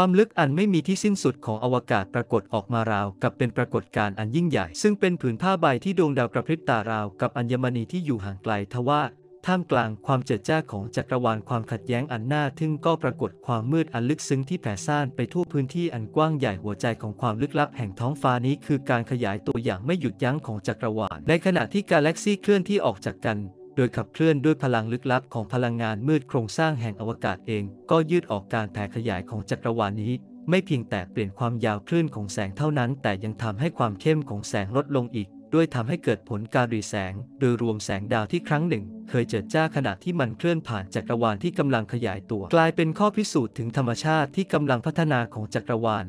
ความลึกอันไม่มีที่สิ้นสุดของอวกาศปรากฏออกมาราวกับเป็นปรากฏการณ์อันยิ่งใหญ่ ซึ่งเป็นผืนผ้าใบที่ดวงดาวกระพริบตาราว กับอัญมณีที่อยู่ห่างไกลทว่า ท่ามกลางความเจิดจ้าของจักรวาลความขัดแย้งอันน่าทึ่งก็ปรากฏความมืดอันลึกซึ้งที่แผ่ซ่านไปทั่วพื้นที่อันกว้างใหญ่หัวใจของความลึกลับแห่งท้องฟ้านี้คือการขยายตัวอย่างไม่หยุดยั้งของจักรวาลในขณะที่กาแล็กซี่เคลื่อนที่ออกจากกันโดยขับเคลื่อนด้วยพลังลึกลับของพลังงานมืดโครงสร้างแห่งอวกาศเอง ก็ยืดออกการแผ่ขยายของจักรวาลนี้ ไม่เพียงแต่เปลี่ยนความยาวคลื่นของแสงเท่านั้น แต่ยังทำให้ความเข้มของแสงลดลงอีกด้วยทำให้เกิดผลการรีแสงโดยรวมแสงดาวที่ครั้งหนึ่งเคยเจิดจ้าขณะที่มันเคลื่อนผ่านจักรวาลที่กำลังขยายตัว กลายเป็นข้อพิสูจน์ถึงธรรมชาติที่กำลังพัฒนาของจักรวาล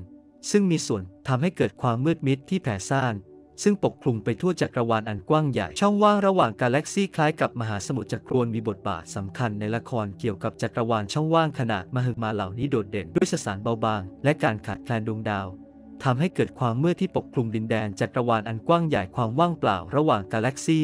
ซึ่งมีส่วนทำให้เกิดความมืดมิดที่แผ่ซ่านซึ่งปกคลุมไปทั่วจักรวาลอันกว้างใหญ่ช่องว่างระหว่างกาแล็กซีคล้ายกับมหาสมุทรจักรวาลมีบทบาทสำคัญในละครเกี่ยวกับจักรวาลช่องว่างขนาดมหึมาเหล่านี้โดดเด่น ด้วยสสารเบาบางและการขาดแคลนดวงดาวทำให้เกิดความมืดที่ปกคลุมดินแดนจักรวาลอันกว้างใหญ่ความว่างเปล่า ระหว่างกาแล็กซี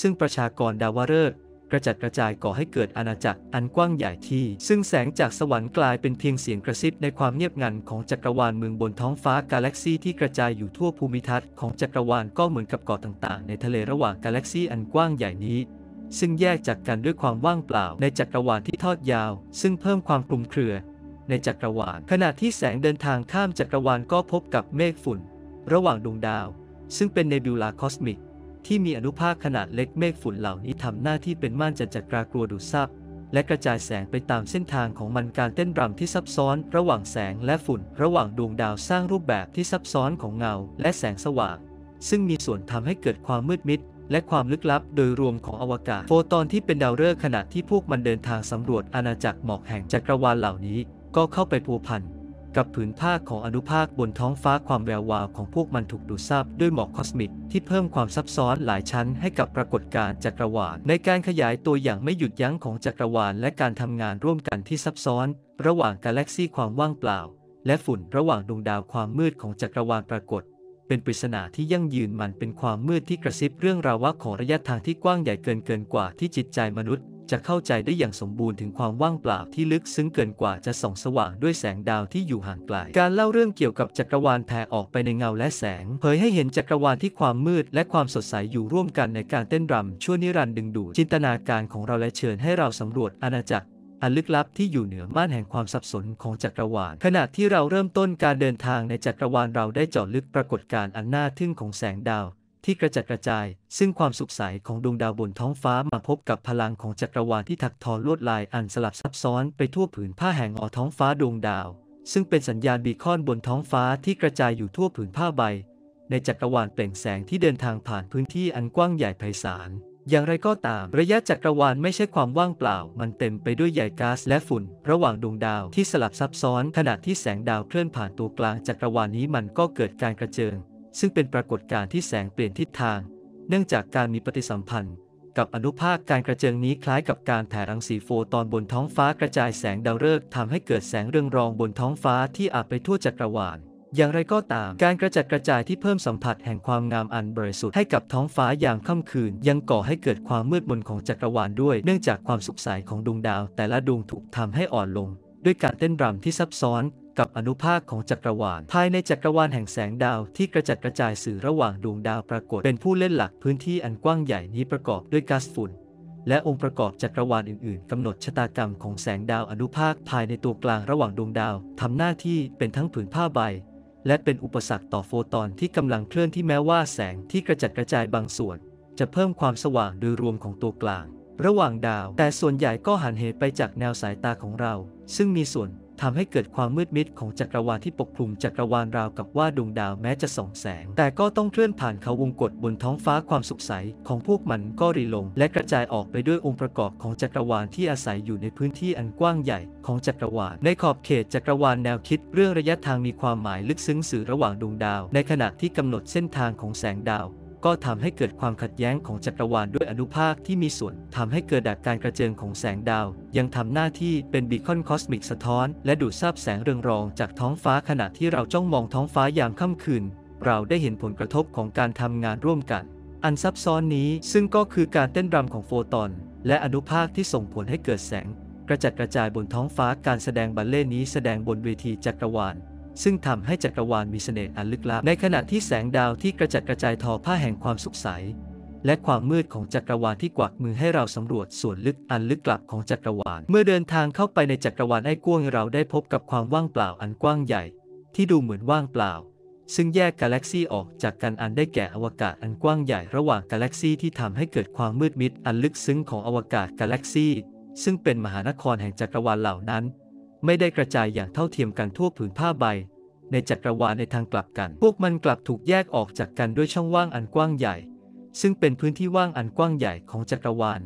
ซึ่งประชากรดาวฤกษ์กระจัดกระจายก่อให้เกิดอาณาจักรอันกว้างใหญ่ที่ ซึ่งแสงจากสวรรค์กลายเป็นเพียงเสียงกระซิบในความเงียบงันของจักรวาลเมืองบนท้องฟ้ากาแล็กซีที่กระจายอยู่ทั่วภูมิทัศน์ของจักรวาลก็เหมือนกับเกาะต่างๆ ในทะเลระหว่างกาแล็กซีอันกว้างใหญ่นี้ ซึ่งแยกจากกันด้วยความว่างเปล่าในจักรวาลที่ทอดยาว ซึ่งเพิ่มความคลุมเครือ ในจักรวาลขณะที่แสงเดินทางข้ามจักรวาลก็พบกับเมฆฝุ่น ระหว่างดวงดาว ซึ่งเป็นเนบิวลาคอสมิกที่มีอนุภาคขนาดเล็กเมฆฝุ่นเหล่านี้ทำหน้าที่เป็นม่านจัดจัดกรากลัวดูดซับและกระจายแสงไปตามเส้นทางของมันการเต้นรำที่ซับซ้อนระหว่างแสงและฝุ่นระหว่างดวงดาวสร้างรูปแบบที่ซับซ้อนของเงาและแสงสว่างซึ่งมีส่วนทำให้เกิดความมืดมิดและความลึกลับโดยรวมของอวกาศโฟตอนที่เป็นดาวฤกษ์ขณะที่พวกมันเดินทางสำรวจอาณาจักรหมอกแห่งจักรวาลเหล่านี้ก็เข้าไปพัวพันกับผืนผ้าของอนุภาคบนท้องฟ้าความ แวววาวของพวกมันถูกดูดซับด้วย หมอกคอสมิกที่เพิ่มความซับซ้อนหลายชั้น ให้กับปรากฏการณ์จักรวาลในการขยายตัวอย่างไม่หยุดยั้งของจักรวาล และการทำงานร่วมกันที่ซับซ้อน ระหว่าง กาแล็กซีความว่างเปล่า และฝุ่นระหว่างดวงดาวความมืดของจักรวาลปรากฏ เป็นปริศนาที่ยั่งยืนมันเป็นความมืดที่กระซิบเรื่องราวะของระยะทางที่กว้างใหญ่เกินเกินกว่า ที่จิตใจมนุษย์จะเข้าใจได้อย่างสมบูรณ์ ถึงความว่างเปล่าที่ลึกซึ้งเกินกว่าจะส่องสว่างด้วยแสงดาวที่อยู่ห่างไกล การเล่าเรื่องเกี่ยวกับจักรวาลแผ่ออกไปในเงาและแสง เผยให้เห็นจักรวาลที่ความมืด และความสดใสอยู่ร่วมกันในการเต้นรำชั่วนิรันดร์ดึงดูดจินตนาการของเราและเชิญให้เราสำรวจอาณาจักรอันลึกลับที่อยู่เหนือม่านแห่งความสับสนของจักรวาลขณะที่เราเริ่มต้นการเดินทางในจักรวาลเราได้เจาะลึกปรากฏการณ์อันน่าทึ่งของแสงดาวที่กระจัดกระจาย ซึ่งความสุขใสของดวงดาวบนท้องฟ้ามาพบกับพลังของจักรวาลที่ถักทอลวดลาย อันสลับซับซ้อนไปทั่วผืนผ้าแห่งออท้องฟ้าดวงดาว ซึ่งเป็นสัญญาณบีคอนบนท้องฟ้าที่กระจายอยู่ทั่วผืนผ้าใบ ในจักรวาลเปล่งแสงที่เดินทางผ่านพื้นที่อันกว้างใหญ่ไพศาล อย่างไรก็ตาม ระยะจักรวาลไม่ใช่ความว่างเปล่า มันเต็มไปด้วยใยก๊าซและฝุ่น ระหว่างดวงดาวที่สลับซับซ้อนขณะที่แสงดาวเคลื่อนผ่านตัวกลางจักรวาลนี้มันก็เกิดการกระเจิงซึ่งเป็นปรากฏการณ์ที่แสงเปลี่ยนทิศทาง เนื่องจากการมีปฏิสัมพันธ์ กับอนุภาค การกระเจิงนี้คล้ายกับการแผ่รังสีโฟตอนบนท้องฟ้ากระจายแสงดาวฤกษ์ทำให้เกิดแสงเรืองรองบนท้องฟ้าที่อาจไปทั่วจักรวาล อย่างไรก็ตาม การกระจัดกระจายที่เพิ่มสัมผัสแห่งความงามอันบริสุทธิ์ให้กับท้องฟ้าอย่างค่ำคืน ยังก่อให้เกิดความมืดมนของจักรวาลด้วยเนื่องจากความสุขใสของดวงดาว แต่ละดวงถูกทำให้อ่อนลง ด้วยการเต้นรำที่ซับซ้อนกับอนุภาคของจักรวาล ภายในจักรวาลแห่งแสงดาวที่กระจัดกระจายสื่อระหว่างดวงดาวปรากฏเป็นผู้เล่นหลักพื้นที่อันกว้างใหญ่นี้ประกอบด้วยก๊าซฝุ่นและองค์ประกอบจักรวาลอื่นๆ กำหนดชะตากรรมของแสงดาวอนุภาคภายในตัวกลางระหว่างดวงดาวทำหน้าที่เป็นทั้งผืนผ้าใบ และเป็นอุปสรรคต่อโฟตอนที่กำลังเคลื่อนที่แม้ว่าแสงที่กระจัดกระจายบางส่วน จะเพิ่มความสว่างโดยรวมของตัวกลาง ระหว่างดาว แต่ส่วนใหญ่ก็หันเหไปจากแนวสายตาของเรา ซึ่งมีส่วนทำให้เกิดความมืดมิดของจักรวาลที่ปกคลุมจักรวาลราวกับว่าดวงดาวแม้จะส่องแสงแต่ก็ต้องเคลื่อนผ่านเขาวงกฏบนท้องฟ้าความสุขใสของพวกมันก็รีลงและกระจายออกไปด้วยองค์ประกอบของจักรวาลที่อาศัยอยู่ในพื้นที่อันกว้างใหญ่ของจักรวาลในขอบเขตจักรวาลแนวคิดเรื่องระยะทางมีความหมายลึกซึ้งสื่อระหว่างดวงดาวในขณะที่กำหนดเส้นทางของแสงดาวก็ทำให้เกิดความขัดแย้งของจักรวาลด้วยอนุภาคที่มีส่วน ทำให้เกิดดักการกระเจิงของแสงดาว ยังทำหน้าที่เป็นบีคอนคอสมิกสะท้อน และดูดซับแสงเรืองรองจากท้องฟ้าขณะที่เราจ้องมองท้องฟ้ายามค่ำคืนเราได้เห็นผลกระทบของการทำงานร่วมกัน อันซับซ้อนนี้ ซึ่งก็คือการเต้นรำของโฟตอนและอนุภาคที่ส่งผลให้เกิดแสง กระจัดกระจายบนท้องฟ้าการแสดงบัลเล่นี้แสดงบนเวทีจักรวาลซึ่งทำให้จักรวาลมีเสน่ห์อันลึกลับในขณะที่แสงดาวที่กระจัดกระจายทอผ้าแห่งความสุขใสและความมืดของจักรวาลที่กวักมือให้เราสำรวจส่วนลึกอันลึกลับของจักรวาล เมื่อเดินทางเข้าไปในจักรวาลไอ้ก้วงเราได้พบกับความว่างเปล่าอันกว้างใหญ่ ที่ดูเหมือนว่างเปล่า ซึ่งแยกกาแล็กซีออกจากกันอันได้แก่อวกาศอันกว้างใหญ่ระหว่างกาแล็กซีที่ทำให้เกิดความมืดมิดอันลึกซึ้งของอวกาศกาแล็กซี ซึ่งเป็นมหานครแห่งจักรวาลเหล่านั้นไม่ได้กระจายอย่างเท่าเทียมกันทั่วผืนผ้าใบ ในจักรวาลในทางกลับกัน พวกมันกลับถูกแยกออกจากกันด้วยช่องว่างอันกว้างใหญ่ ซึ่งเป็นพื้นที่ว่างอันกว้างใหญ่ของจักรวาล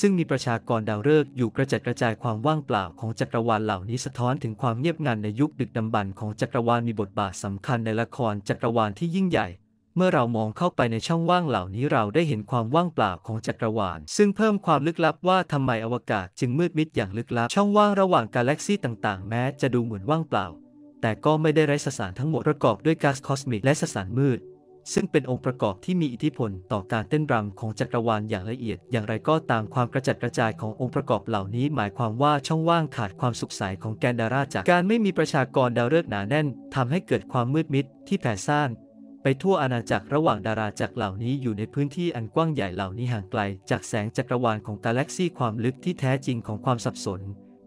ซึ่งมีประชากรดาวฤกษ์อยู่กระจัดกระจายความว่างเปล่าของจักรวาลเหล่านี้สะท้อนถึงความเงียบงันในยุคดึกดำบรรพ์ของจักรวาลมีบทบาทสำคัญในละครจักรวาลที่ยิ่งใหญ่เมื่อเรามองเข้าไปในช่องว่างเหล่านี้เราได้เห็นความว่างเปล่าของจักรวาล ซึ่งเพิ่มความลึกลับ ว่าทำไมอวกาศ จึงมืดมิดอย่างลึกลับ ช่องว่างระหว่างกาแล็กซีต่างๆ แม้จะดูเหมือนว่างเปล่า แต่ก็ไม่ได้ไร้สสารทั้งหมดประกอบด้วยก๊าซคอสมิกและสสารมืด ซึ่งเป็นองค์ประกอบที่มีอิทธิพล ต่อการเต้นรำของจักรวาลอย่างละเอียด อย่างไรก็ตามความกระจัดกระจายขององค์ประกอบเหล่านี้ หมายความว่าช่องว่างขาดความสุขใสของแกนดาราจากการไม่มีประชากรดาวฤกษ์หนาแน่นทำให้เกิดความมืดมิดที่แผ่ซ่านไปทั่วอาณาจักรระหว่างดาราจักรเหล่านี้อยู่ในพื้นที่อันกว้างใหญ่เหล่านี้ห่างไกล จากแสงจักรวาลของกาแล็กซี่ความลึกที่แท้จริงของความสับสน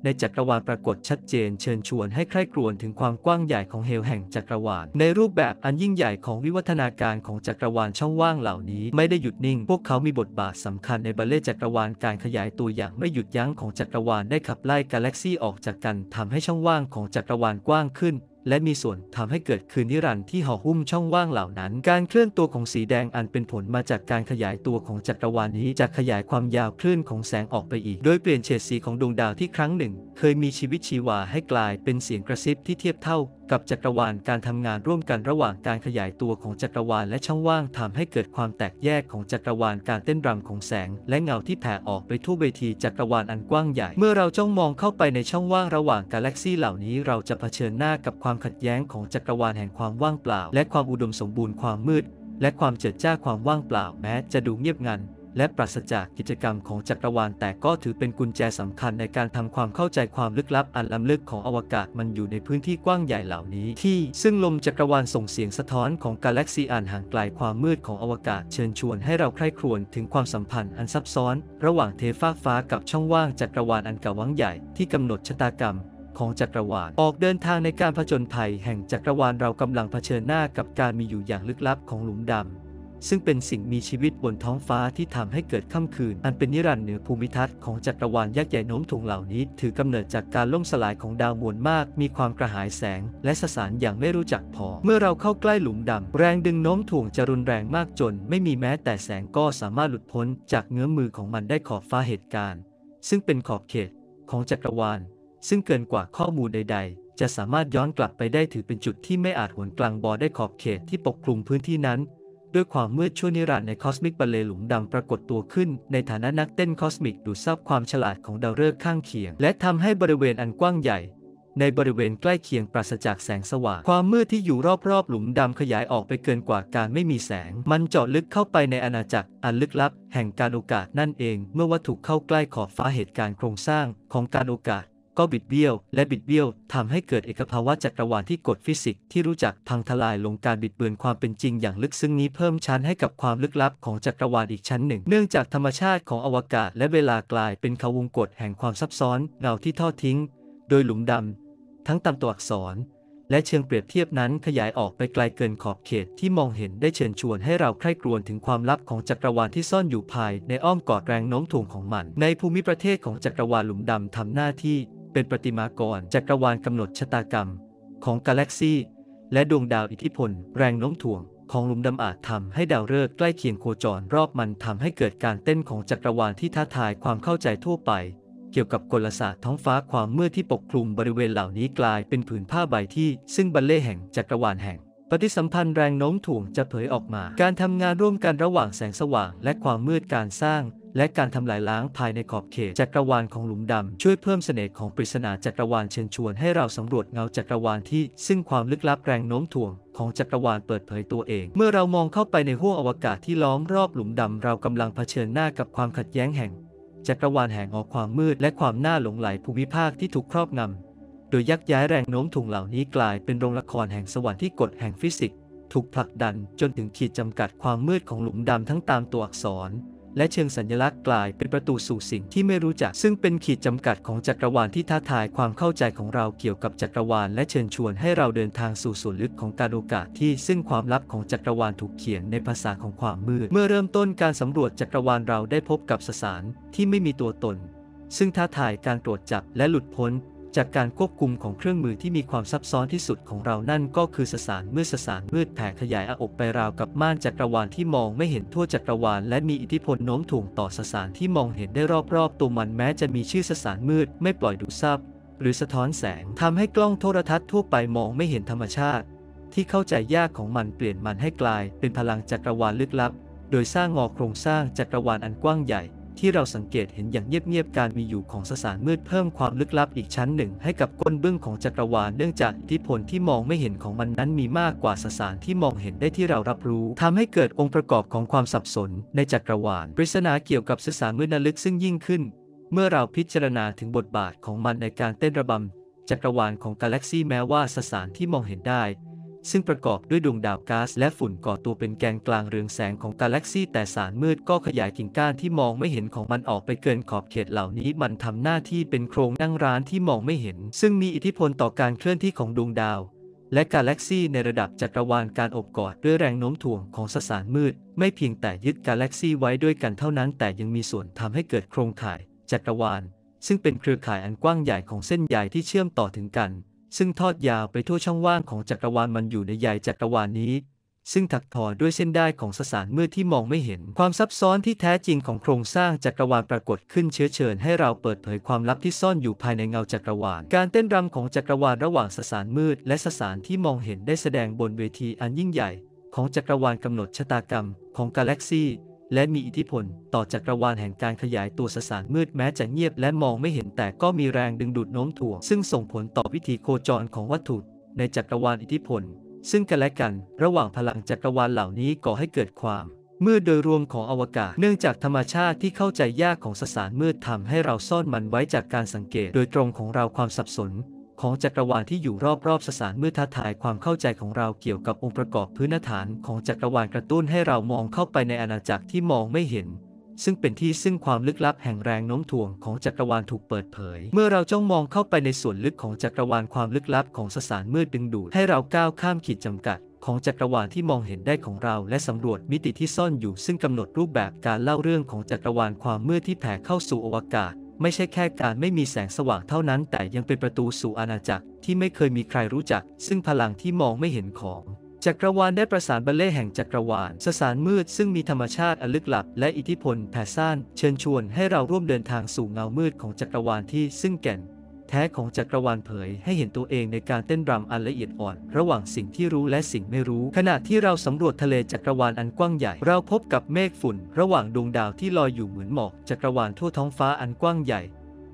ในจักรวาลปรากฏชัดเจน เชิญชวนให้ใคร่ครวญถึงความกว้างใหญ่ของเฮลแห่งจักรวาล ในรูปแบบอันยิ่งใหญ่ของวิวัฒนาการของจักรวาลช่องว่างเหล่านี้ ไม่ได้หยุดนิ่ง พวกเขา มีบทบาทสำคัญในบัลเล่จักรวาลการขยายตัวอย่างไม่หยุดยั้งของจักรวาลได้ขับไล่กาแล็กซี่ออกจากกันทำให้ช่องว่างของจักรวาลกว้างขึ้นและมีส่วนทำให้เกิดคืนนิรันดร์ที่ห่อหุ้มช่องว่างเหล่านั้น การเคลื่อนตัวของสีแดงอันเป็นผลมาจากการขยายตัวของจักรวาลนี้จะขยายความยาวคลื่นของแสงออกไปอีก โดยเปลี่ยนเฉดสีของดวงดาวที่ครั้งหนึ่ง เคยมีชีวิตชีวาให้กลายเป็นเสียงกระซิบที่เทียบเท่า กับจักรวาล การทำงานร่วมกันระหว่างการขยายตัวของจักรวาล และช่องว่างทำให้เกิดความแตกแยกของจักรวาลการเต้นรำของแสง และเงาที่แผ่ออกไปทั่วเวทีจักรวาลอันกว้างใหญ่ เมื่อเราจ้องมองเข้าไปในช่องว่างระหว่างกาแล็กซี่เหล่านี้เราจะเผชิญหน้ากับความขัดแย้งของจักรวาลแห่งความว่างเปล่า และความอุดมสมบูรณ์ความมืด และความเจิดจ้าความว่างเปล่าแม้จะดูเงียบงันและปราศจากกิจกรรมของจักรวาลแต่ก็ถือเป็นกุญแจสำคัญในการทำความเข้าใจความลึกลับอันล้ำลึกของอวกาศมันอยู่ในพื้นที่กว้างใหญ่เหล่านี้ที่ ซึ่งลมจักรวาลส่งเสียงสะท้อนของกาแล็กซีอันห่างไกลความมืดของอวกาศ เชิญชวนให้เราใคร่ครวญถึงความสัมพันธ์อันซับซ้อน ระหว่างเทฟ้าฟ้ากับช่องว่างจักรวาลอันกว้างใหญ่ที่กำหนดชะตากรรมของจักรวาลออกเดินทางในการผจญภัย แห่งจักรวาลเรากำลังเผชิญหน้ากับการมีอยู่อย่างลึกลับของหลุมดำซึ่งเป็นสิ่งมีชีวิตบนท้องฟ้าที่ทำให้เกิดค่ำคืน อันเป็นนิรันดร์เหนือภูมิทัศน์ของจักรวาลยักษ์ใหญ่โน้มถ่วงเหล่านี้ ถือกำเนิดจากการล่มสลายของดาวมวลมาก มีความกระหายแสงและสสารอย่างไม่รู้จักพอ เมื่อเราเข้าใกล้หลุมดำแรงดึงโน้มถ่วงจะรุนแรงมากจน ไม่มีแม้แต่แสงก็สามารถหลุดพ้นจากเงื้อมือของมันได้ขอบฟ้าเหตุการณ์ ซึ่งเป็นขอบเขตของจักรวาลซึ่งเกินกว่าข้อมูลใดๆ จะสามารถย้อนกลับไปได้ถือเป็นจุดที่ไม่อาจหวนกลางบอได้ขอบเขตที่ปกคลุมพื้นที่นั้น ด้วยความมืดชั่วนิรันดร์ในคอสมิกบอลเลหลุมดำปรากฏตัวขึ้นในฐานะนักเต้นคอสมิกดูดซับความฉลาดของดาวฤกษ์ข้างเคียงและทำให้บริเวณอันกว้างใหญ่ในบริเวณใกล้เคียงปราศจากแสงสว่างความมืดที่อยู่รอบๆหลุมดำขยายออกไปเกินกว่าการไม่มีแสงมันเจาะลึกเข้าไปในอาณาจักรอันลึกลับแห่งการโอกาสนั่นเองเมื่อวัตถุเข้าใกล้ขอบฟ้าเหตุการณ์โครงสร้างของการโอกาสก็บิดเบี้ยวและบิดเบี้ยวทำให้เกิดเอกภาวะจักรวาลที่กฎฟิสิกส์ที่รู้จักพังทลายลงการบิดเบือนความเป็นจริงอย่างลึกซึ้งนี้เพิ่มชั้นให้กับความลึกลับของจักรวาลอีกชั้นหนึ่งเนื่องจากธรรมชาติของอวกาศและเวลากลายเป็นขวงกฎแห่งความซับซ้อนเงาที่ทอดทิ้งโดยหลุมดำทั้งตามตัวอักษรและเชิงเปรียบเทียบนั้นขยายออกไปไกลเกินขอบเขตที่มองเห็นได้เชิญชวนให้เราใคร่ครวญถึงความลับของจักรวาลที่ซ่อนอยู่ภายในอ้อมกอดแรงโน้มถ่วงของมันในภูมิประเทศของจักรวาลหลุมดำทำหน้าที่เป็นประติมากรจักรวาลกำหนดชะตากรรม ของกาแล็กซีและดวงดาวอิทธิพล แรงโน้มถ่วง ของหลุมดำอาจทำให้ดาวฤกษ์ใกล้เคียงโคจรรอบมันทำให้เกิดการเต้นของจักรวาลที่ท้าทายความเข้าใจทั่วไป เกี่ยวกับกลศาสตร์ท้องฟ้าความมืดที่ปกคลุมบริเวณเหล่านี้กลายเป็นผืนผ้าใบที่ ซึ่งบัลเล่แห่งจักรวาลแห่ง ปฏิสัมพันธ์แรงโน้มถ่วงจะเผยออกมา การทำงานร่วมกันระหว่างแสงสว่างและความมืดการสร้างและการทำลายล้างภายในขอบเขตจักรวาลของหลุมดำช่วยเพิ่มเสน่ห์ของปริศนาจักรวาลเชิญชวนให้เราสำรวจเงาจักรวาลที่ ซึ่งความลึกลับแรงโน้มถ่วงของจักรวาลเปิดเผยตัวเอง เมื่อเรามองเข้าไปในห้วงอวกาศที่ล้อมรอบหลุมดำเรากำลังเผชิญหน้ากับความขัดแย้งแห่งจักรวาลแห่งออกความมืด และความน่าหลงไหลภูมิภาคที่ถูกครอบงำโดยยักย้ายแรงโน้มถ่วงเหล่านี้กลายเป็นโรงละครแห่งสวรรค์ที่กฎแห่งฟิสิกส์ถูกผลักดันจนถึงขีดจำกัดความมืดของหลุมดำทั้งตามตัวอักษรและเชิงสัญลักษณ์กลายเป็นประตูสู่สิ่งที่ไม่รู้จัก ซึ่งเป็นขีดจำกัดของจักรวาลที่ท้าทายความเข้าใจของเราเกี่ยวกับจักรวาล และเชิญชวนให้เราเดินทางสู่ส่วนลึกของการโอกาสที่ซึ่งความลับของจักรวาลถูกเขียน ในภาษาของความมืด เมื่อเริ่มต้นการสำรวจจักรวาลเราได้พบกับสสารที่ไม่มีตัวตน ซึ่งท้าทายการตรวจจับและหลุดพ้นจากการควบคุมของเครื่องมือที่มีความซับซ้อนที่สุดของเรานั่นก็คือสสารมืดสสารมืดแผ่ขยายอกไปราวกับม่านจักรวาลที่มองไม่เห็นทั่วจักรวาลและมีอิทธิพลโน้มถ่วงต่อสสารที่มองเห็นได้รอบๆ ตัวมันแม้จะมีชื่อสสารมืดไม่ปล่อยดูซับหรือสะท้อนแสงทำให้กล้องโทรทัศน์ทั่วไปมองไม่เห็นธรรมชาติที่เข้าใจยากของมันเปลี่ยนมันให้กลายเป็นพลังจักรวาลลึกลับโดยสร้างงอโครงสร้างจักรวาลอันกว้างใหญ่ที่เราสังเกตเห็นอย่างเงียบ ๆ การมีอยู่ของสสารมืดเพิ่มความลึกลับอีกชั้นหนึ่ง ให้กับก้นบึ้งของจักรวาล เนื่องจากอิทธิพลที่มองไม่เห็นของมันนั้นมีมากกว่าสสารที่มองเห็นได้ที่เรารับรู้ ทำให้เกิดองค์ประกอบของความสับสน ในจักรวาลปริศนาเกี่ยวกับสสารมืดนนลึกซึ่งยิ่งขึ้น เมื่อเราพิจารณาถึงบทบาทของมันในการเต้นระบำจักรวาลของกาแล็กซีแม้ว่าสสารที่มองเห็นได้ซึ่งประกอบด้วยดวงดาวก๊าซและฝุ่นก่อตัวเป็นแกนกลางเรืองแสงของกาแล็กซีแต่สารมืดก็ขยายกิ่งก้านที่มองไม่เห็นของมันออกไปเกินขอบเขตเหล่านี้มันทำหน้าที่เป็นโครงนั่งร้านที่มองไม่เห็น ซึ่งมีอิทธิพลต่อการเคลื่อนที่ของดวงดาวและกาแล็กซีในระดับจักรวาลการอบกอดด้วยแรงโน้มถ่วงของสสารมืด ไม่เพียงแต่ยึดกาแล็กซีไว้ด้วยกันเท่านั้น แต่ยังมีส่วนทำให้เกิดโครงข่ายจักรวาล ซึ่งเป็นเครือข่ายอันกว้างใหญ่ของเส้นใยที่เชื่อมต่อถึงกันซึ่งทอดยาวไปทั่วช่องว่างของจักรวาลมันอยู่ในใยจักรวาลนนี้ ซึ่งถักทอด้วยเส้นได้ของสสารมืดที่มองไม่เห็น ความซับซ้อนที่แท้จริงของโครงสร้างจักรวาลปรากฏขึ้นเชื้อเชิญให้เราเปิดเผยความลับที่ซ่อนอยู่ภายในเงาจักรวาล การเต้นรำของจักรวาลระหว่างสสารมืด และสสาร ที่มองเห็นได้แสดงบนเวทีอันยิ่งใหญ่ ของจักรวาลกำหนดชะตากรรม ของกาแล็กซีและมีอิทธิพลต่อจักรวาลแห่งการขยายตัวสสารมืดแม้จะเงียบและมองไม่เห็นแต่ก็มีแรงดึงดูดโน้มถ่วง ซึ่งส่งผลต่อวิธีโคจรของวัตถุ ในจักรวาลอิทธิพลซึ่งกันและกันระหว่างพลังจักรวาลเหล่านี้ก่อให้เกิดความ มืดโดยรวมของอวกาศ เนื่องจากธรรมชาติที่เข้าใจยากของสสารมืดทำให้เราซ่อนมันไว้จากการสังเกต โดยตรงของเราความสับสนของจักรวาลที่อยู่รอบๆสสารเมื่อท้าทายความเข้าใจของเราเกี่ยวกับองค์ประกอบพื้นฐานของจักรวาลกระตุ้นให้เรามองเข้าไปในอาณาจักรที่มองไม่เห็น ซึ่งเป็นที่ซึ่งความลึกลับแห่งแรงโน้มถ่วงของจักรวาลถูกเปิดเผย เมื่อเราจ้องมองเข้าไปในส่วนลึกของจักรวาลความลึกลับของสสารมืดดึงดูดให้เราก้าวข้ามขีดจำกัด ของจักรวาลที่มองเห็นได้ของเราและสำรวจมิติที่ซ่อนอยู่ ซึ่งกำหนดรูปแบบการเล่าเรื่องของจักรวาลความมืดที่แผ่เข้าสู่อวกาศไม่ใช่แค่การไม่มีแสงสว่างเท่านั้น แต่ยังเป็นประตูสู่อาณาจักรที่ไม่เคยมีใครรู้จัก ซึ่งพลังที่มองไม่เห็นของจักรวาลได้ประสานบัลเล่แห่งจักรวาลสสารมืดซึ่งมีธรรมชาติอันลึกลับและอิทธิพลแผ่ซ่านเชิญชวนให้เราร่วมเดินทางสู่เงามืดของจักรวาลที่ซึ่งแก่นแท้ของจักรวาลเผย ให้เห็นตัวเองในการเต้นรำอันละเอียดอ่อน ระหว่างสิ่งที่รู้และสิ่งไม่รู้ ขณะที่เราสำรวจทะเลจักรวาลอันกว้างใหญ่ เราพบกับเมฆฝุ่น ระหว่างดวงดาวที่ลอยอยู่เหมือนหมอกจักรวาลทั่วท้องฟ้าอันกว้างใหญ่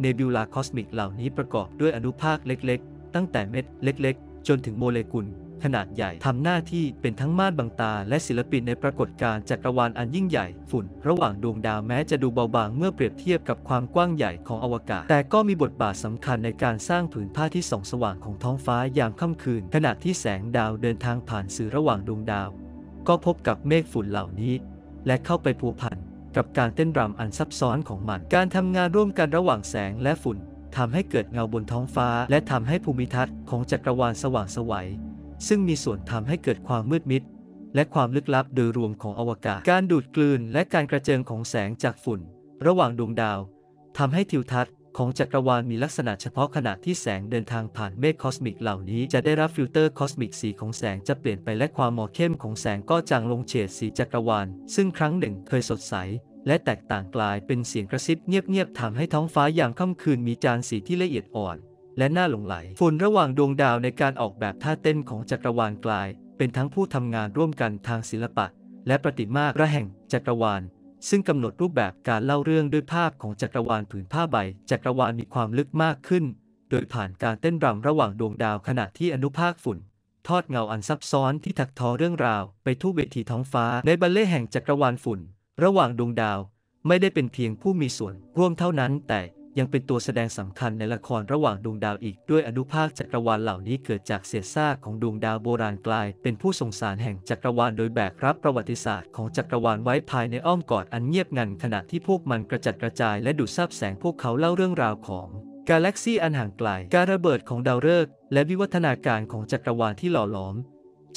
เนบิวลาคอสมิกเหล่านี้ประกอบด้วยอนุภาคเล็กๆ ตั้งแต่เม็ดเล็ก ๆ จนถึงโมเลกุลขนาดใหญ่ทำหน้าที่เป็นทั้งม่านบังตาและศิลปินในปรากฏการณ์จักรวาลอันยิ่งใหญ่ ฝุ่นระหว่างดวงดาวแม้จะดูเบาบางเมื่อเปรียบเทียบกับความกว้างใหญ่ของอวกาศแต่ก็มีบทบาทสำคัญในการสร้างผืนผ้าที่ส่องสว่างของท้องฟ้ายามค่ำคืนขณะที่แสงดาวเดินทางผ่านสื่อระหว่างดวงดาวก็พบกับเมฆฝุ่นเหล่านี้และเข้าไปผูกพันกับการเต้นรำอันซับซ้อนของมันการทำงานร่วมกันระหว่างแสงและฝุ่นทำให้เกิดเงาบนท้องฟ้าและทำให้ภูมิทัศน์ของจักรวาลสว่างสวัยซึ่งมีส่วนทำให้เกิดความมืดมิด และความลึกลับโดยรวมของอวกาศ การดูดกลืนและการกระเจิงของแสงจากฝุ่น ระหว่างดวงดาวทำให้ทิวทัศน์ของจักรวาลมีลักษณะเฉพาะขณะที่แสงเดินทางผ่านเมฆคอสมิกเหล่านี้ จะได้รับฟิลเตอร์คอสมิกสีของแสงจะเปลี่ยนไปและความหมอกเข้มของแสงก็จางลงเฉดสีจักรวาล ซึ่งครั้งหนึ่งเคยสดใส และแตกต่างกลายเป็นเสียงกระซิบ เงียบๆทำให้ท้องฟ้ายามค่ำคืนมีจานสีที่ละเอียดอ่อนและน่าหลงไหลฝุ่นระหว่างดวงดาวในการออกแบบท่าเต้นของจักรวาลกลาย เป็นทั้งผู้ทำงานร่วมกันทางศิลปะและประติมากระแห่งจักรวาล ซึ่งกำหนดรูปแบบการเล่าเรื่องด้วยภาพของจักรวาลผืนผ้าใบจักรวาลมีความลึกมากขึ้น โดยผ่านการเต้นรำระหว่างดวงดาวขณะที่อนุภาคฝุ่น ทอดเงาอันซับซ้อนที่ถักทอเรื่องราว ไปทุ่เวทีท้องฟ้าในบัลเล่แห่งจักรวาลฝุ่น ระหว่างดวงดาวไม่ได้เป็นเพียงผู้มีส่วนร่วมเท่านั้นแต่ยังเป็นตัวแสดงสำคัญในละครระหว่างดวงดาวอีกด้วยอนุภาคจักรวาลเหล่านี้เกิดจากเศษซากของดวงดาวโบราณกลาย เป็นผู้ส่งสารแห่งจักรวาลโดยแบกรับประวัติศาสตร์ ของจักรวาลไว้ภายในอ้อมกอดอันเงียบงันขณะที่พวกมันกระจัดกระจายและดูดซับแสงพวกเขาเล่าเรื่องราวของกาแล็กซีอันห่างไกลการระเบิดของดาวฤกษ์และวิวัฒนาการของจักรวาลที่หล่อหลอม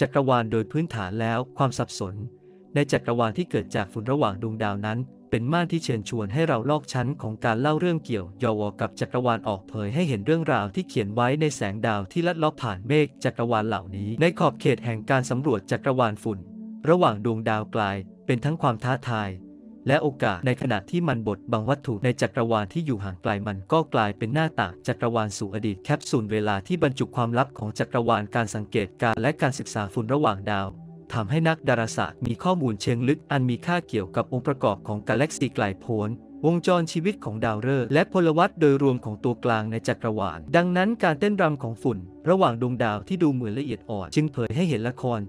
จักรวาลโดยพื้นฐานแล้ว ความสับสน ในจักรวาลที่เกิดจากฝุ่นระหว่างดวงดาวนั้นเป็นม่านที่เชิญชวนให้เราลอกชั้นของการเล่าเรื่องเกี่ยวยอวกับจักรวาลออกเผยให้เห็นเรื่องราวที่เขียนไว้ในแสงดาวที่ลัดเลาะผ่านเมฆจักรวาลเหล่านี้ ในขอบเขตแห่งการสำรวจจักรวาลฝุ่น ระหว่างดวงดาวกลายเป็นทั้งความท้าทายและโอกาสในขณะที่มันบดบังวัตถุในจักรวาลที่อยู่ห่างไกลมันก็กลายเป็นหน้าต่างจักรวาลสู่อดีตแคปซูลเวลาที่บรรจุความลับของจักรวาลการสังเกตการและการศึกษาฝุ่นระหว่างดาวทำให้นักดาราศาสตร์ มีข้อมูลเชิงลึกอันมีค่าเกี่ยวกับองค์ประกอบของกาแล็กซีไกลโพ้น วงจรชีวิตของดาวฤกษ์และพลวัตโดยรวมของตัวกลางในจักรวาล ดังนั้นการเต้นรำของฝุ่น ระหว่างดวงดาวที่ดูเหมือนละเอียดอ่อนจึงเผยให้เห็นละคร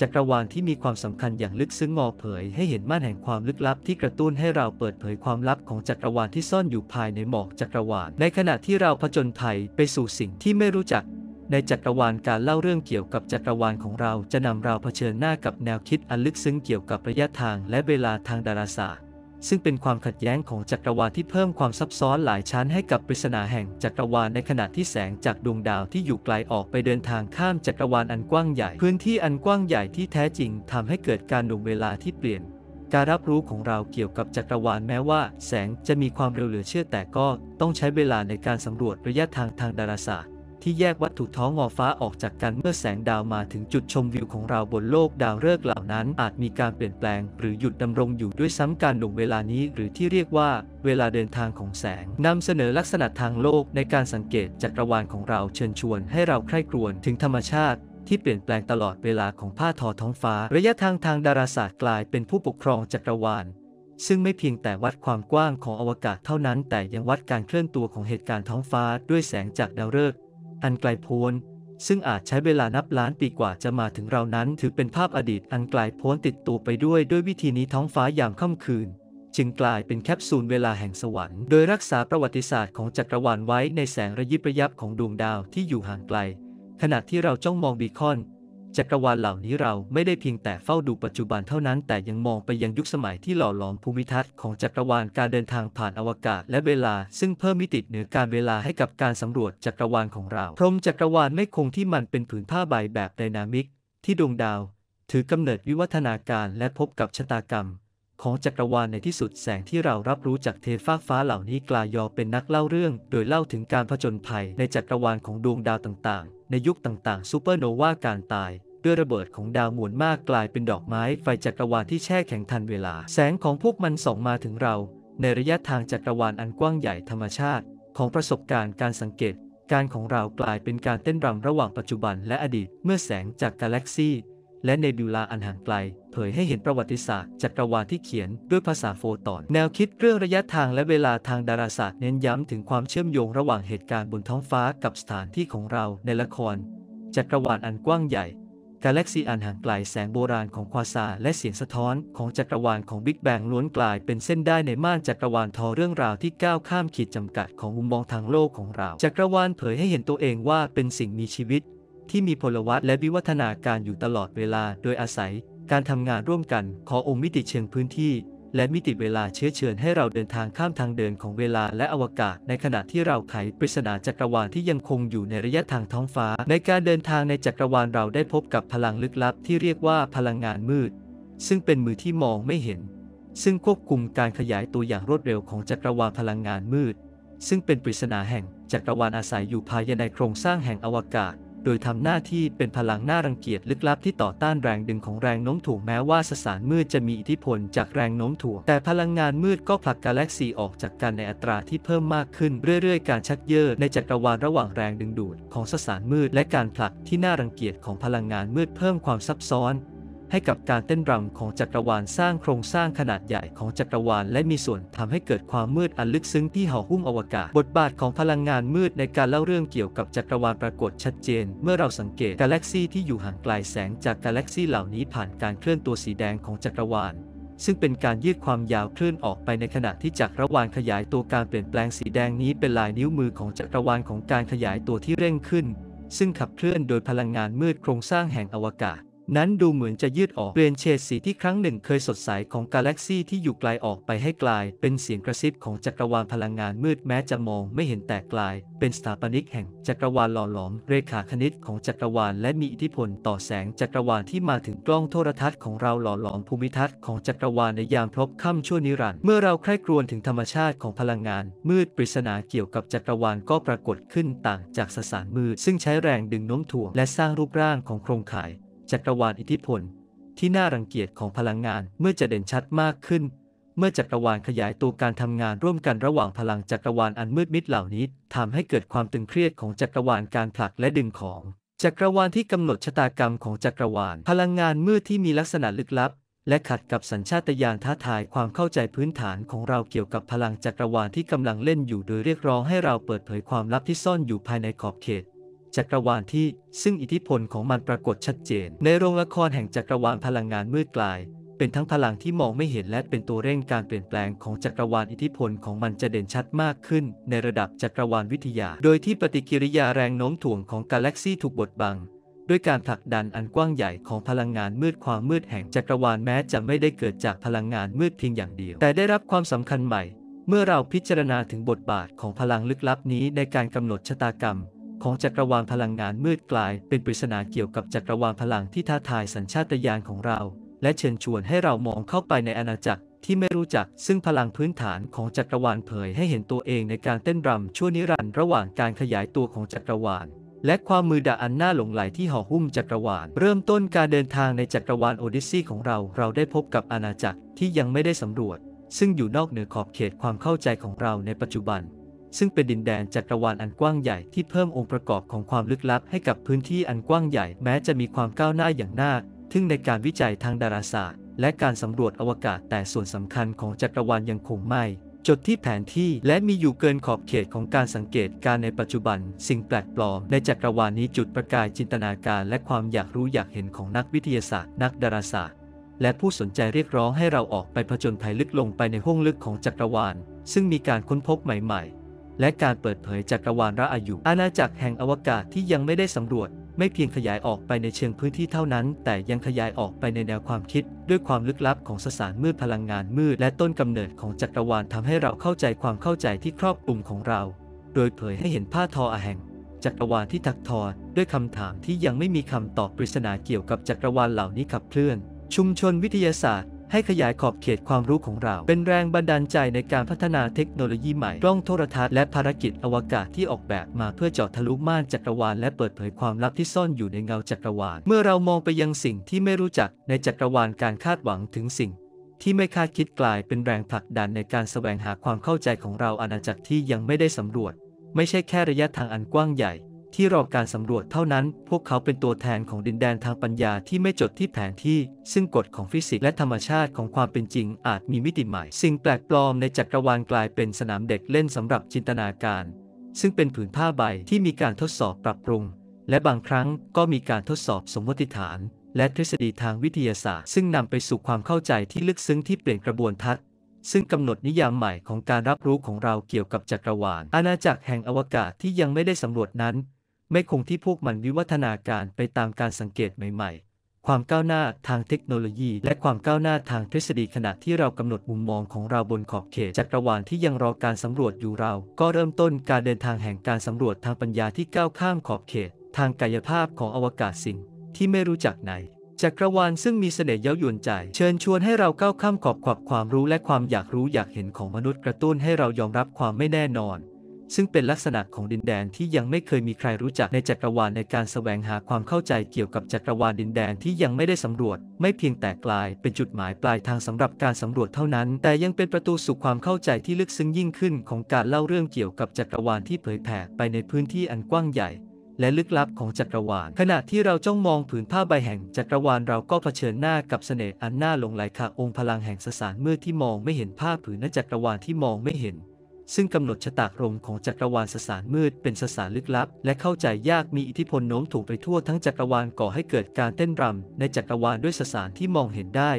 จักรวาลที่มีความสำคัญอย่างลึกซึ้งงอเผยให้เห็นม่านแห่งความลึกลับที่กระตุ้นให้เราเปิดเผยความลับของจักรวาลที่ซ่อนอยู่ภายในหมอกจักรวาลในขณะที่เราผจญภัยไปสู่สิ่งที่ไม่รู้จักในจักรวาลการเล่าเรื่องเกี่ยวกับจักรวาลของเราจะนำเราเผชิญหน้ากับแนวคิดอันลึกซึ้งเกี่ยวกับระยะทางและเวลาทางดาราศาสตร์ซึ่งเป็นความขัดแย้งของจักรวาลที่เพิ่มความซับซ้อนหลายชั้น ให้กับปริศนาแห่งจักรวาลในขณะที่แสงจากดวงดาวที่อยู่ไกลออกไปเดินทางข้ามจักรวาลอันกว้างใหญ่ พื้นที่อันกว้างใหญ่ที่แท้จริง ทำให้เกิดการ่วงเวลาที่เปลี่ยน การรับรู้ของเราเกี่ยวกับจักรวาลแม้ว่า แสงจะมีความเร็วเหลือเชื่อแต่ก็ต้องใช้เวลาในการสำรวจระยะทางทางดาราศาสตร์ที่แยกวัตถุท้องงอฟ้าออกจากกันเมื่อแสงดาวมาถึงจุดชมวิวของเราบนโลกดาวฤกษ์เหล่านั้นอาจมีการเปลี่ยนแปลงหรือหยุดดำรงอยู่ด้วยซ้ำการหลงเวลานี้หรือที่เรียกว่าเวลาเดินทางของแสงนำเสนอลักษณะทางโลกในการสังเกตจักรวาลของเราเชิญชวนให้เราใคร่ครวญถึงธรรมชาติที่เปลี่ยนแปลงตลอดเวลาของผ้าทอท้องฟ้า ระยะทางทางดาราศาสตร์กลายเป็นผู้ปกครองจักรวาลซึ่งไม่เพียงแต่วัดความกว้างของอวกาศเท่านั้น แต่ยังวัดการเคลื่อนตัวของเหตุการณ์ท้องฟ้าด้วยแสงจากดาวฤกษ์อันไกลโพ้น ซึ่งอาจใช้เวลานับล้านปีกว่าจะมาถึงเรานั้น ถือเป็นภาพอดีตอันไกลโพ้นติดตัวไปด้วย ด้วยวิธีนี้ท้องฟ้ายามค่ำคืน จึงกลายเป็นแคปซูลเวลาแห่งสวรรค์โดยรักษาประวัติศาสตร์ของจักรวาลไว้ ในแสงระยิบระยับของดวงดาวที่อยู่ห่างไกล ขณะที่เราจ้องมองบีคอนจักรวาลเหล่านี้เราไม่ได้เพียงแต่เฝ้าดูปัจจุบันเท่านั้น แต่ยังมองไปยังยุคสมัยที่หล่อหลอมภูมิทัศน์ของจักรวาลการเดินทางผ่านอวกาศและเวลาซึ่งเพิ่มมิติเหนือการเวลาให้กับการสำรวจจักรวาลของเรา พรมจักรวาลไม่คงที่มันเป็นผืนผ้าใบแบบไดนามิก ที่ดวงดาว ถือกำเนิดวิวัฒนาการและพบกับชะตากรรมของจักรวาลในที่สุดแสงที่เรารับรู้จากเทฟากฟ้าเหล่านี้กลายอเป็นนักเล่าเรื่อง โดยเล่าถึงการผจญภัยในจักรวาลของดวงดาวต่างๆ ในยุคต่างๆซูเปอร์โนวาการตายด้วยระเบิดของดาวมวลมากกลายเป็นดอกไม้ไฟจักรวาลที่แช่แข็งทันเวลา แสงของพวกมันส่องมาถึงเรา ในระยะทางจักรวาลอันกว้างใหญ่ธรรมชาติ ของประสบการณ์การสังเกต การของเรากลายเป็นการเต้นรำระหว่างปัจจุบัน และอดีตเมื่อแสงจากกาแล็กซีและเนบิวลาอันห่างไกล เผยให้เห็นประวัติศาสตร์จักรวาลที่เขียนด้วยภาษาโฟตอน แนวคิดเรื่องระยะทางและเวลาทางดาราศาสตร์เน้นย้ำถึงความเชื่อมโยงระหว่างเหตุการณ์บนท้องฟ้ากับสถานที่ของเราในละคร จักรวาลอันกว้างใหญ่ กาแล็กซีอันห่างไกลแสงโบราณของควาซาและเสียงสะท้อนของจักรวาลของบิ๊กแบงล้วนกลายเป็นเส้นได้ในม่านจักรวาลทอเรื่องราวที่ก้าวข้ามขีดจำกัดของมุมมองทางโลกของเราจักรวาลเผยให้เห็นตัวเองว่าเป็นสิ่งมีชีวิตที่มีพลวัตและวิวัฒนาการอยู่ตลอดเวลาโดยอาศัยการทำงานร่วมกันขององค์มิติเชิงพื้นที่และมิติเวลาเชื้อเชิญให้เราเดินทางข้ามทางเดินของเวลาและอวกาศ ในขณะที่เราไขปริศนาจักรวาลที่ยังคงอยู่ในระยะทางท้องฟ้าในการเดินทางในจักรวาลเราได้พบกับพลังลึกลับที่เรียกว่าพลังงานมืด ซึ่งเป็นมือที่มองไม่เห็น ซึ่งควบคุมการขยายตัวอย่างรวดเร็วของจักรวาลพลังงานมืด ซึ่งเป็นปริศนาแห่งจักรวาลอาศัยอยู่ภายในโครงสร้างแห่งอวกาศโดยทำหน้าที่เป็นพลังหน้ารังเกียจลึกลับที่ต่อต้านแรงดึงของแรงโน้มถ่วงแม้ว่าสสารมืดจะมีอิทธิพลจากแรงโน้มถ่วงแต่พลังงานมืดก็ผลักกาแล็กซีออกจากกันในอัตราที่เพิ่มมากขึ้นเรื่อยๆการชักเยอในจักรวาลระหว่างแรงดึงดูดของสสารมืดและการผลักที่หน้ารังเกียจของพลังงานมืดเพิ่มความซับซ้อนให้กับการเต้นรำของจักรวาลสร้างโครงสร้างขนาดใหญ่ของจักรวาลและมีส่วนทำให้เกิดความมืดอันลึกซึ้งที่ห่อหุ้มอวกาศบทบาทของพลังงานมืดในการเล่าเรื่องเกี่ยวกับจักรวาลปรากฏชัดเจนเมื่อเราสังเกตกาแล็กซีที่อยู่ห่างไกลแสงจากกาแล็กซีเหล่านี้ผ่านการเคลื่อนตัวสีแดงของจักรวาลซึ่งเป็นการยืดความยาวคลื่นออกไปในขณะที่จักรวาลขยายตัวการเปลี่ยนแปลงสีแดงนี้เป็นลายนิ้วมือของจักรวาลของการขยายตัวที่เร่งขึ้นซึ่งขับเคลื่อนโดยพลังงานมืดโครงสร้างแห่งอวกาศนั้นดูเหมือนจะยืดออก เปลี่ยนเฉดสีที่ครั้งหนึ่งเคยสดใส ของกาแล็กซี่ที่อยู่ไกลออกไปให้กลาย เป็นเสียงกระซิบของจักรวาลพลังงานมืดแม้จะมองไม่เห็นแต่กลาย เป็นสถาปนิกแห่งจักรวาลหล่อหลอม เรขาคณิตของจักรวาลและมีอิทธิพล ต่อแสงจักรวาลที่มาถึงกล้องโทรทัศน์ของเราหล่อหลอมภูมิทัศน์ของจักรวาลในยามพบค่ำชั่วนิรันดร์เมื่อเราใคร่ครวญถึงธรรมชาติของพลังงาน มืดปริศนาเกี่ยวกับจักรวาลก็ปรากฏขึ้นต่างจากสสารมืดซึ่งใช้แรงดึงโน้มถ่วงและสร้างรูปร่างของโครงข่ายจักรวาลอิทธิพล ที่น่ารังเกียจของพลังงานเมื่อจะเด่นชัดมากขึ้น เมื่อจักรวาลขยายตัวการทำงานร่วมกันระหว่างพลังจักรวาลอันมืดมิดเหล่านี้ทำให้เกิดความตึงเครียดของจักรวาลการผลักและดึงของจักรวาลที่กำหนดชะตากรรมของจักรวาลพลังงานมืดที่มีลักษณะลึกลับและขัดกับสัญชาตญาณท้าทายความเข้าใจพื้นฐานของเราเกี่ยวกับพลังจักรวาลที่กำลังเล่นอยู่โดยเรียกร้องให้เราเปิดเผยความลับที่ซ่อนอยู่ภายในขอบเขตจักรวาลที่ซึ่งอิทธิพลของมันปรากฏชัดเจน ในโรงละครแห่งจักรวาลพลังงาน มืดกลาย เป็นทั้งพลังที่มองไม่เห็นและเป็นตัวเร่งการเปลี่ยนแปลงของจักรวาลอิทธิพลของมันจะเด่นชัดมากขึ้นในระดับจักรวาลวิทยา โดยที่ปฏิกิริยาแรงโน้มถ่วงของกาแล็กซีถูกบดบัง ด้วยการผลักดันอันกว้างใหญ่ของพลังงานมืดความมืดแห่งจักรวาลแม้จะไม่ได้เกิดจากพลังงานมืดเพียงอย่างเดียวแต่ได้รับความสำคัญใหม่ เมื่อเราพิจารณาถึงบทบาทของพลังลึกลับนี้ในการกำหนดชะตากรรมของจักรวาลพลังงานมืดกลาย เป็นปริศนาเกี่ยวกับจักรวาลพลังที่ท้าทายสัญชาตญาณของเรา และเชิญชวนให้เรามองเข้าไปในอาณาจักรที่ไม่รู้จัก ซึ่งพลังพื้นฐานของจักรวาลเผย ให้เห็นตัวเองในการเต้นรำชั่วนิรันดร์ระหว่างการขยายตัวของจักรวาลและความมือดาอันน่าหลงไหลที่ห่อหุ้มจักรวาลเริ่มต้นการเดินทางในจักรวาลโอดิซีของเราเราได้พบกับอาณาจักรที่ยังไม่ได้สำรวจซึ่งอยู่นอกเหนือขอบเขตความเข้าใจของเราในปัจจุบันซึ่งเป็นดินแดนจักรวาลอันกว้างใหญ่ที่เพิ่มองค์ประกอบของความลึกลับให้กับพื้นที่อันกว้างใหญ่แม้จะมีความก้าวหน้าอย่างน่าทึ่งในการวิจัยทางดาราศาสตร์และการสำรวจอวกาศแต่ส่วนสำคัญของจักรวาลยังคงไม่จดที่แผนที่และมีอยู่เกินขอบเขตของการสังเกตการในปัจจุบันสิ่งแปลกปลอมในจักรวาลนี้จุดประกายจินตนาการและความอยากรู้อยากเห็นของนักวิทยาศาสตร์นักดาราศาสตร์และผู้สนใจเรียกร้องให้เราออกไปผจญภัยลึกลงไปในห้วงลึกของจักรวาลซึ่งมีการค้นพบใหม่และการเปิดเผยจักรวาลระอายุ อาณาจักรแห่งอวกาศที่ยังไม่ได้สำรวจ ไม่เพียงขยายออกไปในเชิงพื้นที่เท่านั้น แต่ยังขยายออกไปในแนวความคิด ด้วยความลึกลับของสสารมืดพลังงานมืดและต้นกำเนิดของจักรวาลทำให้เราเข้าใจความเข้าใจที่ครอบคลุมของเรา โดยเผยให้เห็นผ้าทออาแห่งจักรวาลที่ถักทอ ด้วยคำถามที่ยังไม่มีคำตอบปริศนาเกี่ยวกับจักรวาลเหล่านี้ขับเคลื่อน ชุมชนวิทยาศาสตร์ให้ขยายขอบเขตความรู้ของเรา เป็นแรงบันดาลใจในการพัฒนาเทคโนโลยีใหม่กล้องโทรทัศน์และภารกิจอวกาศที่ออกแบบมาเพื่อเจาะทะลุม่านจักรวาลและเปิดเผยความลับที่ซ่อนอยู่ในเงาจักรวาล เมื่อเรามองไปยังสิ่งที่ไม่รู้จักในจักรวาลการคาดหวังถึงสิ่งที่ไม่คาดคิดกลายเป็นแรงผลักดันในการสแสวงหาความเข้าใจของเราอาณาจักรที่ยังไม่ได้สำรวจ ไม่ใช่แค่ระยะทางอันกว้างใหญ่ที่รอการสำรวจเท่านั้น พวกเขาเป็นตัวแทนของดินแดนทางปัญญาที่ไม่จดที่แผนที่ ซึ่งกฎของฟิสิกส์และธรรมชาติของความเป็นจริงอาจมีมิติใหม่สิ่งแปลกปลอมในจักรวาลกลายเป็นสนามเด็กเล่นสำหรับจินตนาการ ซึ่งเป็นผืนผ้าใบที่มีการทดสอบปรับปรุง และบางครั้งก็มีการทดสอบสมมติฐาน และทฤษฎีทางวิทยาศาสตร์ซึ่งนำไปสู่ความเข้าใจที่ลึกซึ้งที่เปลี่ยนกระบวนทัศน์ ซึ่งกำหนดนิยามใหม่ของการรับรู้ของเราเกี่ยวกับจักรวาล อาณาจักรแห่งอวกาศที่ยังไม่ได้สำรวจนั้นไม่คงที่พวกมันวิวัฒนาการไปตามการสังเกตใหม่ ๆ ความก้าวหน้าทางเทคโนโลยี และความก้าวหน้าทางทฤษฎีขณะที่เรากำหนดมุมมองของเราบนขอบเขตจักรวาลที่ยังรอการสำรวจอยู่เรา ก็เริ่มต้นการเดินทางแห่งการสำรวจทางปัญญาที่ก้าวข้ามขอบเขต ทางกายภาพของอวกาศสิ่งที่ไม่รู้จักไหนจักรวาลซึ่งมีเสน่ห์เย้ายวนใจ เชิญชวนให้เราก้าวข้ามขอบขวบความรู้ และความอยากรู้อยากเห็นของมนุษย์กระตุ้นให้เรายอมรับความไม่แน่นอนซึ่งเป็นลักษณะของดินแดนที่ยังไม่เคยมีใครรู้จักในจักรวาลในการแสวงหาความเข้าใจเกี่ยวกับจักรวาลดินแดนที่ยังไม่ได้สำรวจไม่เพียงแต่กลายเป็นจุดหมายปลายทางสำหรับการสำรวจเท่านั้น แต่ยังเป็นประตูสู่ความเข้าใจที่ลึกซึ้งยิ่งขึ้นของการเล่าเรื่องเกี่ยวกับจักรวาลที่เผยแผ่ไปในพื้นที่อันกว้างใหญ่และลึกลับของจักรวาล ขณะที่เราจ้องมองผืนผ้าใบแห่งจักรวาลเราก็เผชิญหน้ากับเสน่ห์อันน่าหลงไหลค่ะองค์พลังแห่งสสารเมื่อที่มองไม่เห็นผ้าผืนนจักรวาลที่มองไม่เห็นซึ่งกำหนดชะตากรมของจักรวาลสสารมืดเป็นสสารลึกลับและเข้าใจยากมีอิทธิพลโน้มถ่วงไปทั่วทั้งจักรวาลก่อให้เกิดการเต้นรำในจักรวาลด้วยสสารที่มองเห็นได้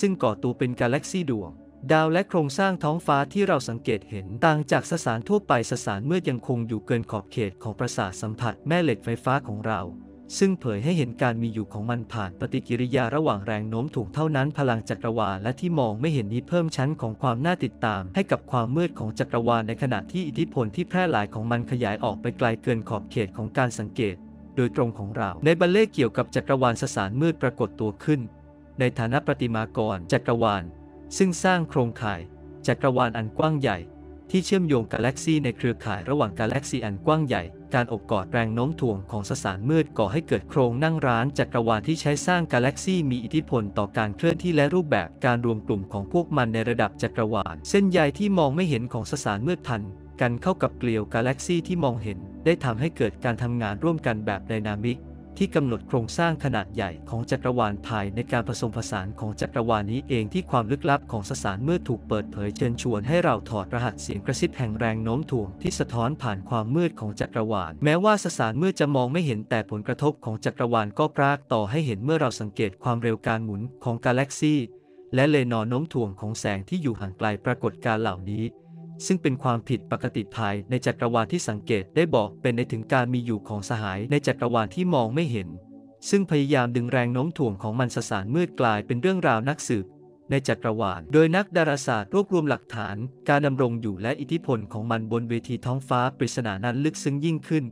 ซึ่งก่อตัวเป็นกาแล็กซีดวง ดาวและโครงสร้างท้องฟ้าที่เราสังเกตเห็น ต่างจากสสารทั่วไปสสารมืดยังคงอยู่เกินขอบเขตของประสาทสัมผัสแม่เหล็กไฟฟ้าของเราซึ่งเผยให้เห็นการมีอยู่ของมันผ่านปฏิกิริยาระหว่างแรงโน้มถ่วงเท่านั้นพลังจักรวาลและที่มองไม่เห็นนี้เพิ่มชั้นของความน่าติดตาม ให้กับความมืดของจักรวาลในขณะที่อิทธิพลที่แพร่หลายของมันขยายออกไปไกลเกินขอบเขตของการสังเกต โดยตรงของเราในบัรเลขเกี่ยวกับ จักรวาลสสารมืดปรากฏตัวขึ้น ในฐานะประติมากรจักรวาล ซึ่งสร้างโครงข่ายจักรวาลอันกว้างใหญ่ที่เชื่อมโยงกาแล็กซีในเครือข่ายระหว่างกาแล็กซีอันกว้างใหญ่ การอบกอดแรงโน้มถ่วงของสสารมืดก่อให้เกิดโครงนั่งร้านจักรวาลที่ใช้สร้างกาแล็กซีมีอิทธิพลต่อการเคลื่อนที่และรูปแบบการรวมกลุ่มของพวกมันในระดับจักรวาล เส้นใยที่มองไม่เห็นของสสารมืดทันกันเข้ากับเกลียวกาแล็กซีที่มองเห็นได้ทำให้เกิดการทำงานร่วมกันแบบไดนามิกที่กำหนดโครงสร้างขนาดใหญ่ของจักรวาลภายในการผสมผสานของจักรวาลนี้เองที่ความลึกลับของสสารมืดถูกเปิดเผยเชิญชวนให้เราถอดรหัสเสียงกระซิบแห่งแรงโน้มถ่วงที่สะท้อนผ่านความมืดของจักรวาลแม้ว่าสสารมืดจะมองไม่เห็นแต่ผลกระทบของจักรวาลก็ปรากต่อให้เห็นเมื่อเราสังเกตความเร็วการหมุนของกาแล็กซีและเลนอโน้มถ่วงของแสงที่อยู่ห่างไกลปรากฏการเหล่านี้ซึ่งเป็นความผิดปกติภายในจักรวาลที่สังเกตได้บอกเป็นในถึงการมีอยู่ของสหายในจักรวาลที่มองไม่เห็น ซึ่งพยายามดึงแรงโน้มถ่วงของมันสสารมืดกลายเป็นเรื่องราวนักสืบ ในจักรวาลโดยนักดาราศาสตร์รวบรวมหลักฐาน การดำรงอยู่และอิทธิพลของมันบนเวทีท้องฟ้า ปริศนานั้นลึกซึ้งยิ่งขึ้น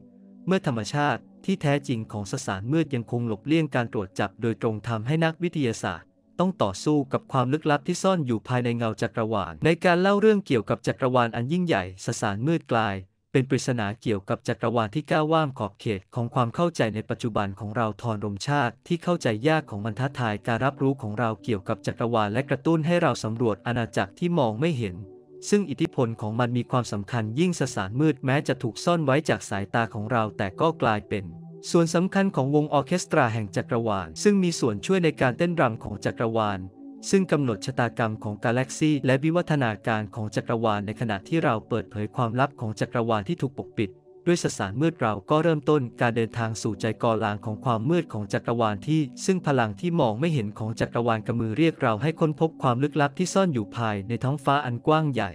เมื่อธรรมชาติที่แท้จริงของสสารมืดยังคงหลบเลี่ยงการตรวจจับโดยตรงทำให้นักวิทยาศาสตร์ต้องต่อสู้กับความลึกลับที่ซ่อนอยู่ภายในเงาจักรวาล ในการเล่าเรื่องเกี่ยวกับจักรวาลอันยิ่งใหญ่ สสารมืดกลาย เป็นปริศนาเกี่ยวกับจักรวาลที่ก้าวว่างขอบเขตของความเข้าใจในปัจจุบันของเราทอนรมชาติ ที่เข้าใจยากของมันท้าทายการรับรู้ของเราเกี่ยวกับจักรวาล และกระตุ้นให้เราสำรวจอาณาจักรที่มองไม่เห็น ซึ่งอิทธิพลของมันมีความสำคัญยิ่งสสารมืดแม้จะถูกซ่อนไว้จากสายตาของเราแต่ก็กลายเป็นส่วนสำคัญของวงออเคสตราแห่งจักรวาล ซึ่งมีส่วนช่วยในการเต้นรำของจักรวาล ซึ่งกำหนดชะตากรรมของกาแล็กซีและวิวัฒนาการของจักรวาลในขณะที่เราเปิดเผยความลับของจักรวาลที่ถูกปกปิด ด้วยสสารมืดเราก็เริ่มต้นการเดินทางสู่ใจกอลางของความมืดของจักรวาลที่ ซึ่งพลังที่มองไม่เห็นของจักรวาลกำมือเรียกเราให้ค้นพบความลึกลับที่ซ่อนอยู่ภายในท้องฟ้าอันกว้างใหญ่